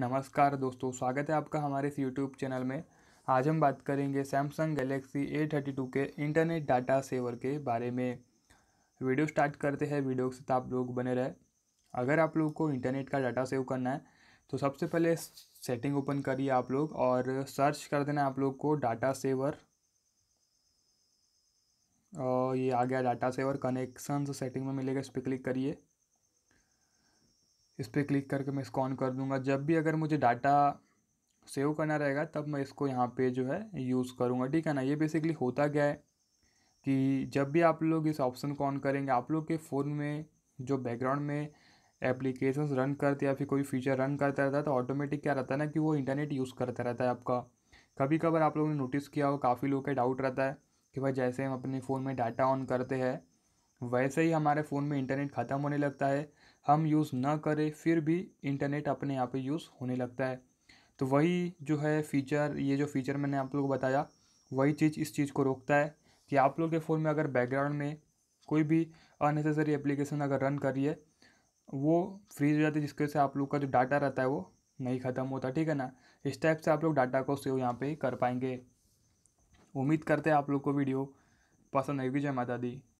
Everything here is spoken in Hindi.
नमस्कार दोस्तों स्वागत है आपका हमारे इस यूट्यूब चैनल में आज हम बात करेंगे Samsung Galaxy A thirty two के इंटरनेट डाटा सेवर के बारे में वीडियो स्टार्ट करते हैं वीडियो के साथ आप लोग बने रहे अगर आप लोग को इंटरनेट का डाटा सेव करना है तो सबसे पहले सेटिंग ओपन करिए आप लोग और सर्च कर देना आप लोग को डाटा सेवर और ये आ गया डाटा सेवर कनेक्शन सेटिंग में मिलेगा इस पर क्लिक करिए इस पर क्लिक करके मैं इसको ऑन कर दूंगा जब भी अगर मुझे डाटा सेव करना रहेगा तब मैं इसको यहाँ पे जो है यूज़ करूँगा ठीक है ना ये बेसिकली होता क्या है कि जब भी आप लोग इस ऑप्शन को ऑन करेंगे आप लोग के फ़ोन में जो बैकग्राउंड में एप्लीकेशन रन करते या फिर कोई फीचर रन करता रहता है तो ऑटोमेटिक क्या रहता है ना कि वो इंटरनेट यूज़ करता रहता है आपका कभी कभार आप लोगों ने नोटिस किया हो काफ़ी लोगों का डाउट रहता है कि भाई जैसे हम अपने फ़ोन में डाटा ऑन करते हैं वैसे ही हमारे फ़ोन में इंटरनेट ख़त्म होने लगता है हम यूज़ ना करें फिर भी इंटरनेट अपने आप ही यूज़ होने लगता है तो वही जो है फ़ीचर ये जो फ़ीचर मैंने आप लोग को बताया वही चीज़ इस चीज़ को रोकता है कि आप लोग के फ़ोन में अगर बैकग्राउंड में कोई भी अननेसेसरी एप्लीकेशन अगर रन कर रही है वो फ्रीज हो जाती है जिसके से आप लोग का जो डाटा रहता है वो नहीं ख़त्म होता ठीक है ना इस टाइप से आप लोग डाटा को सेव यहाँ पे ही कर पाएंगे उम्मीद करते हैं आप लोग को वीडियो पसंद आएगी जय माता दी